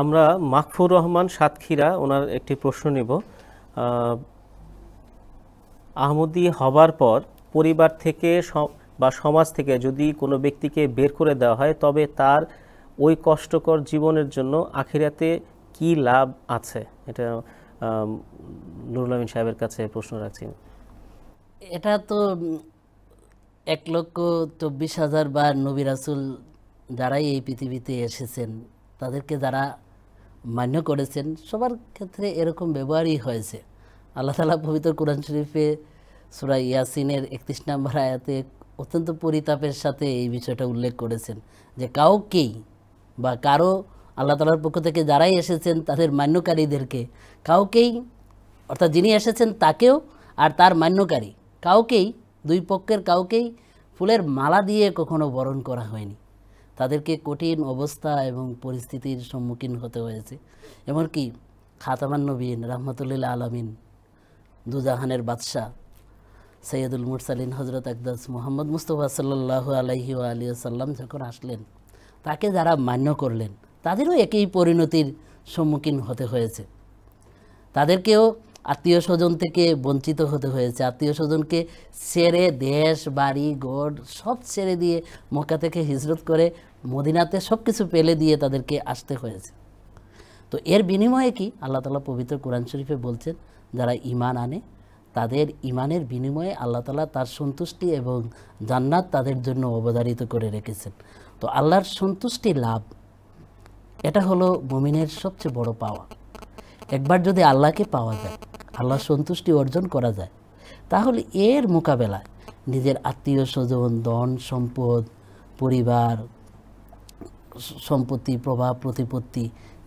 আমরা মাকফুর রহমান সাতক্ষীরা ওনার একটি প্রশ্ন নেব আহমদি হবার পর পরিবার থেকে বা সমাজ থেকে যদি কোনো ব্যক্তিকে বের করে দেওয়া হয় তবে তার ওই কষ্টকর জীবনের জন্য আখিরাতে কি লাভ আছে এটা নুরুল আমিন সাহেবের কাছে প্রশ্ন রাখছি এটা তো এক লক্ষ চব্বিশ হাজার বার নবী রাসুল যারাই এই পৃথিবীতে এসেছেন তাদেরকে যারা মান্য করেছেন সবার ক্ষেত্রে এরকম ব্যবহারই হয়েছে আল্লাহ তালা পবিত্র কোরআন শরীফে সুরা ইয়াসিনের একত্রিশ নম্বর আয়াতে অত্যন্ত পরিতাপের সাথে এই বিষয়টা উল্লেখ করেছেন যে কাউকেই বা কারো আল্লাহ তালার পক্ষ থেকে যারাই এসেছেন তাদের মান্যকারীদেরকে কাউকেই অর্থাৎ যিনি এসেছেন তাকেও আর তার মান্যকারী কাউকেই দুই পক্ষের কাউকেই ফুলের মালা দিয়ে কখনো বরণ করা হয়নি তাদেরকে কঠিন অবস্থা এবং পরিস্থিতির সম্মুখীন হতে হয়েছে এমনকি খাতামান নবীন রহমতুল্লিল আলমিন দুজাহানের বাদশাহ সৈয়দুল মুরসালিন হজরত আকদাস মোহাম্মদ মুস্তফা সাল্লাহ আলহি আলী সাল্লাম যখন আসলেন তাকে যারা মান্য করলেন তাদেরও একই পরিণতির সম্মুখীন হতে হয়েছে তাদেরকেও আত্মীয় স্বজন থেকে বঞ্চিত হতে হয়েছে আত্মীয় স্বজনকে ছেড়ে দেশ বাড়ি গড় সব ছেড়ে দিয়ে মক্কা থেকে হিজরত করে মদিনাতে সব কিছু পেলে দিয়ে তাদেরকে আসতে হয়েছে তো এর বিনিময়ে কি আল্লাহ তালা পবিত্র কোরআন শরীফে বলছেন যারা ইমান আনে তাদের ইমানের বিনিময়ে আল্লাহ তালা তার সন্তুষ্টি এবং জান্নাত তাদের জন্য অবধারিত করে রেখেছেন তো আল্লাহর সন্তুষ্টি লাভ এটা হলো মমিনের সবচেয়ে বড় পাওয়া একবার যদি আল্লাহকে পাওয়া যায় আল্লাহ সন্তুষ্টি অর্জন করা যায় তাহলে এর মোকাবেলায় নিজের আত্মীয় স্বজন ধন সম্পদ পরিবার সম্পত্তি প্রভাব প্রতিপত্তি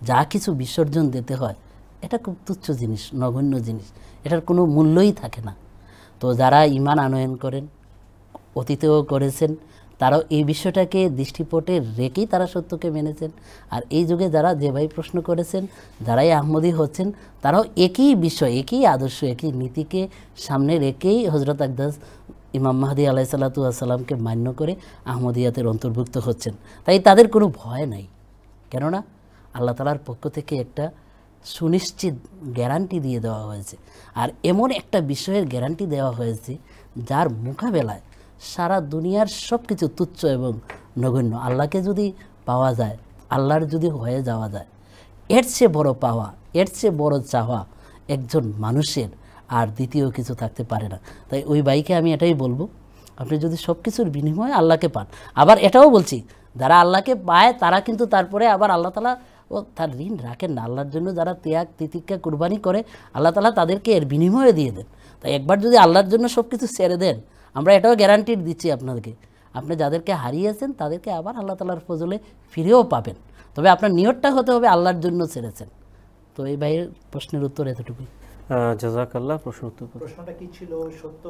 যা কিছু বিসর্জন দিতে হয় এটা খুব তুচ্ছ জিনিস নগণ্য জিনিস এটার কোনো মূল্যই থাকে না তো যারা ইমান আনয়ন করেন অতীতেও করেছেন তারাও এই বিষয়টাকে দৃষ্টিপটে রেখেই তারা সত্যকে মেনেছেন আর এই যুগে যারা যে ভাই প্রশ্ন করেছেন যারাই আহমদি হচ্ছেন তারাও একই বিষয় একই আদর্শ একই নীতিকে সামনে রেখেই হজরত আকদাস ইমাম মাহাদি আলাহ সাল্লা সাল্লামকে মান্য করে আহমদিয়াতের অন্তর্ভুক্ত হচ্ছেন তাই তাদের কোনো ভয় নাই কেননা আল্লাহ তালার পক্ষ থেকে একটা সুনিশ্চিত গ্যারান্টি দিয়ে দেওয়া হয়েছে আর এমন একটা বিষয়ের গ্যারান্টি দেওয়া হয়েছে যার মোকাবেলায় সারা দুনিয়ার সব কিছু তুচ্ছ এবং নগণ্য আল্লাহকে যদি পাওয়া যায় আল্লাহর যদি হয়ে যাওয়া যায় এর চেয়ে বড় পাওয়া এর চেয়ে বড় চাওয়া একজন মানুষের আর দ্বিতীয় কিছু থাকতে পারে না তাই ওই বাইকে আমি এটাই বলবো আপনি যদি সব কিছুর বিনিময়ে আল্লাহকে পান আবার এটাও বলছি যারা আল্লাহকে পায় তারা কিন্তু তারপরে আবার আল্লাহ তালা ও তার ঋণ রাখেন না আল্লাহর জন্য যারা ত্যাগ তিতিক্ষা কুরবানি করে আল্লাহ তালা তাদেরকে এর বিনিময়ে দিয়ে দেন তাই একবার যদি আল্লাহর জন্য সব কিছু ছেড়ে দেন আমরা এটাও গ্যারান্টি দিচ্ছি আপনাদেরকে আপনি যাদেরকে হারিয়েছেন তাদেরকে আবার আল্লাহ তালার ফজলে ফিরেও পাবেন তবে আপনার নিয়তটা হতে হবে আল্লাহর জন্য ছেড়েছেন তো এই ভাইয়ের প্রশ্নের উত্তর এতটুকুই জাজাকাল্লাহ প্রশ্ন উত্তর প্রশ্নটা কি ছিল সত্য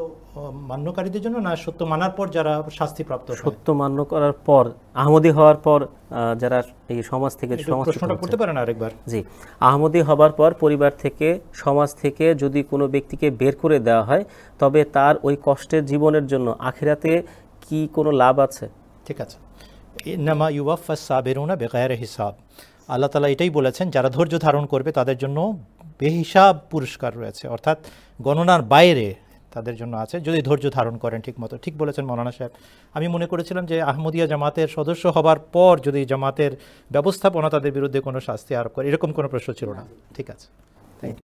মান্যকারীদের জন্য না সত্য মানার পর যারা শাস্তিপ্রাপ্ত সত্য মান্য করার পর আহমদি হওয়ার পর যারা এই সমাজ থেকে প্রশ্নটা করতে পারেন আরেকবার জি আহমদি হবার পর পরিবার থেকে সমাজ থেকে যদি কোনো ব্যক্তিকে বের করে দেওয়া হয় তবে তার ওই কষ্টের জীবনের জন্য আখিরাতে কি কোনো লাভ আছে ঠিক আছে নামা ইউফা সাবেরুনা বেগায়ের হিসাব আল্লাহ তালা এটাই বলেছেন যারা ধৈর্য ধারণ করবে তাদের জন্য বেহিসাব পুরস্কার রয়েছে অর্থাৎ গণনার বাইরে তাদের জন্য আছে যদি ধৈর্য ধারণ করেন ঠিক মতো ঠিক বলেছেন মৌলানা সাহেব আমি মনে করেছিলাম যে আহমদিয়া জামাতের সদস্য হবার পর যদি জামাতের ব্যবস্থাপনা তাদের বিরুদ্ধে কোনো শাস্তি আরোপ করে এরকম কোনো প্রশ্ন ছিল না ঠিক আছে